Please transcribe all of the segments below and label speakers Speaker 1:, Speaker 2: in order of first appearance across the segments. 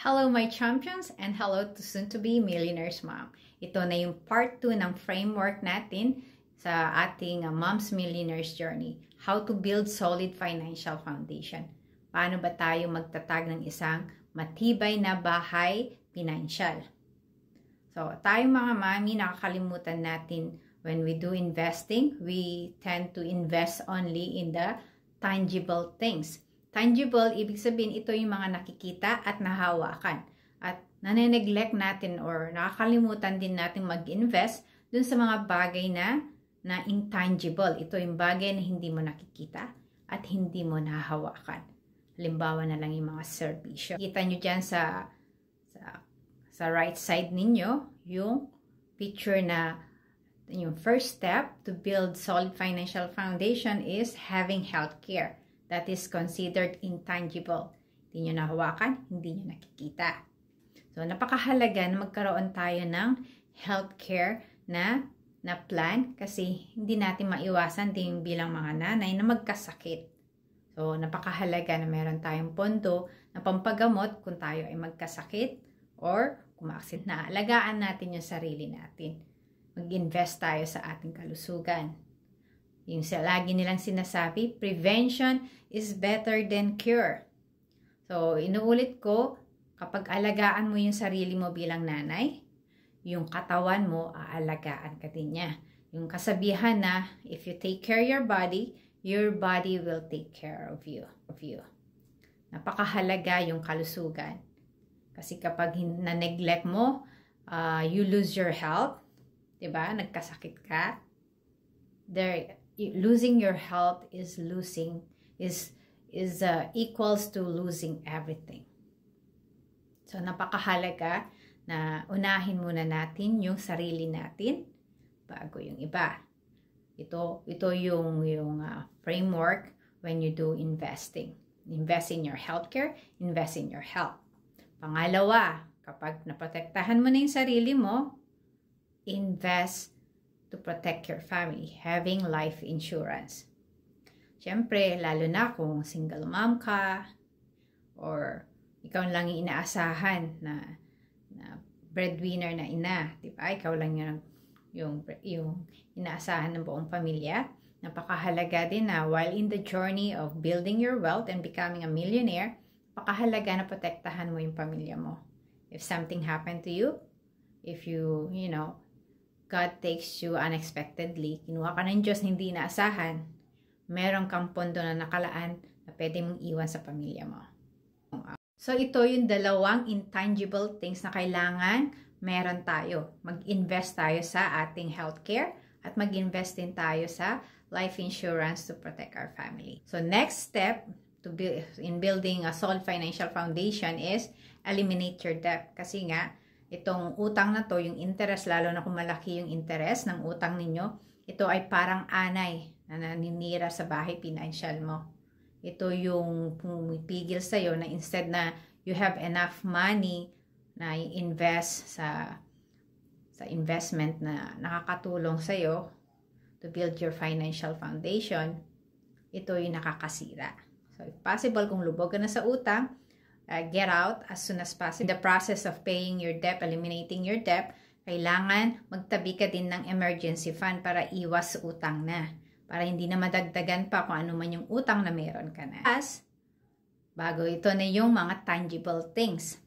Speaker 1: Hello my champions and hello to soon-to-be millionaires mom. Ito na yung part 2 ng framework natin sa ating uh, mom's millionaire's journey. How to build solid financial foundation. Paano ba tayo magtatag ng isang matibay na bahay financial? So, tayo mga mami, nakakalimutan natin when we do investing, we tend to invest only in the tangible things Tangible, ibig sabihin ito yung mga nakikita at nahawakan. At naneneglect natin or nakakalimutan din natin mag-invest dun sa mga bagay na na intangible. Ito yung bagay na hindi mo nakikita at hindi mo nahawakan. Halimbawa na lang yung mga serbisyo. Kita nyo dyan sa, sa, sa right side ninyo yung picture na yung first step to build solid financial foundation is having healthcare that is considered intangible. Hindi nyo nahawakan, hindi nyo nakikita. So, napakahalaga na magkaroon tayo ng healthcare na na plan kasi hindi natin maiwasan din bilang mga nanay na magkasakit. So, napakahalaga na meron tayong pondo na pampagamot kung tayo ay magkasakit or kumaksit na alagaan natin yung sarili natin. Mag-invest tayo sa ating kalusugan. Yung sa lagi nilang sinasabi, prevention is better than cure. So, inuulit ko, kapag alagaan mo yung sarili mo bilang nanay, yung katawan mo, aalagaan ka din niya. Yung kasabihan na, if you take care your body, your body will take care of you. Of you. Napakahalaga yung kalusugan. Kasi kapag na-neglect mo, uh, you lose your health. ba diba? Nagkasakit ka. There, losing your health is losing is is uh, equals to losing everything. So napakahalaga na unahin muna natin yung sarili natin bago yung iba. Ito ito yung yung uh, framework when you do investing. Invest in your healthcare, invest in your health. Pangalawa, kapag naprotektahan mo na yung sarili mo, invest to protect your family, having life insurance. Siyempre, lalo na kung single mom ka or ikaw lang yung inaasahan na, na breadwinner na ina, di ba? Ikaw lang yung, yung, yung inaasahan ng buong pamilya. Napakahalaga din na while in the journey of building your wealth and becoming a millionaire, napakahalaga na protektahan mo yung pamilya mo. If something happened to you, if you, you know, God takes you unexpectedly. Kinuha ka ng Diyos, hindi inaasahan. Meron kang pondo na nakalaan na pwede mong iwan sa pamilya mo. So, ito yung dalawang intangible things na kailangan meron tayo. Mag-invest tayo sa ating healthcare at mag-invest din tayo sa life insurance to protect our family. So, next step to build, in building a solid financial foundation is eliminate your debt. Kasi nga, itong utang na to, yung interest, lalo na kung malaki yung interest ng utang ninyo, ito ay parang anay na naninira sa bahay financial mo. Ito yung pumipigil sa'yo na instead na you have enough money na invest sa sa investment na nakakatulong sa'yo to build your financial foundation, ito yung nakakasira. So, if possible, kung lubog ka na sa utang, uh, get out as soon as possible. In the process of paying your debt, eliminating your debt, kailangan magtabi ka din ng emergency fund para iwas utang na. Para hindi na madagdagan pa kung ano man yung utang na meron ka na. As, bago ito na yung mga tangible things.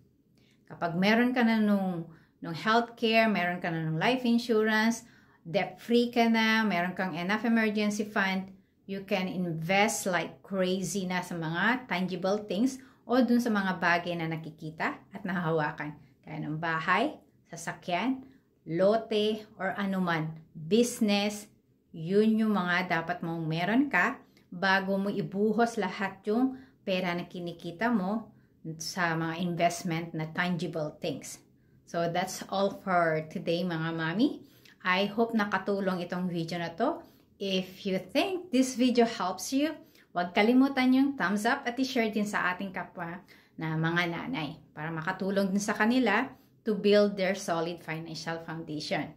Speaker 1: Kapag meron ka na nung, nung healthcare, meron ka na nung life insurance, debt-free ka na, meron kang enough emergency fund, you can invest like crazy na sa mga tangible things o dun sa mga bagay na nakikita at nahahawakan. Kaya ng bahay, sasakyan, lote, or anuman, business, yun yung mga dapat mong meron ka bago mo ibuhos lahat yung pera na kinikita mo sa mga investment na tangible things. So that's all for today mga mami. I hope nakatulong itong video na to. If you think this video helps you, Huwag kalimutan yung thumbs up at i-share din sa ating kapwa na mga nanay para makatulong din sa kanila to build their solid financial foundation.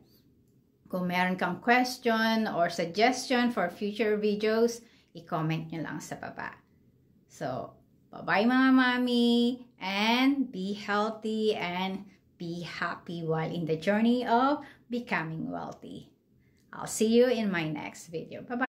Speaker 1: Kung meron kang question or suggestion for future videos, i-comment nyo lang sa baba. So, bye-bye mga mommy and be healthy and be happy while in the journey of becoming wealthy. I'll see you in my next video. Bye-bye.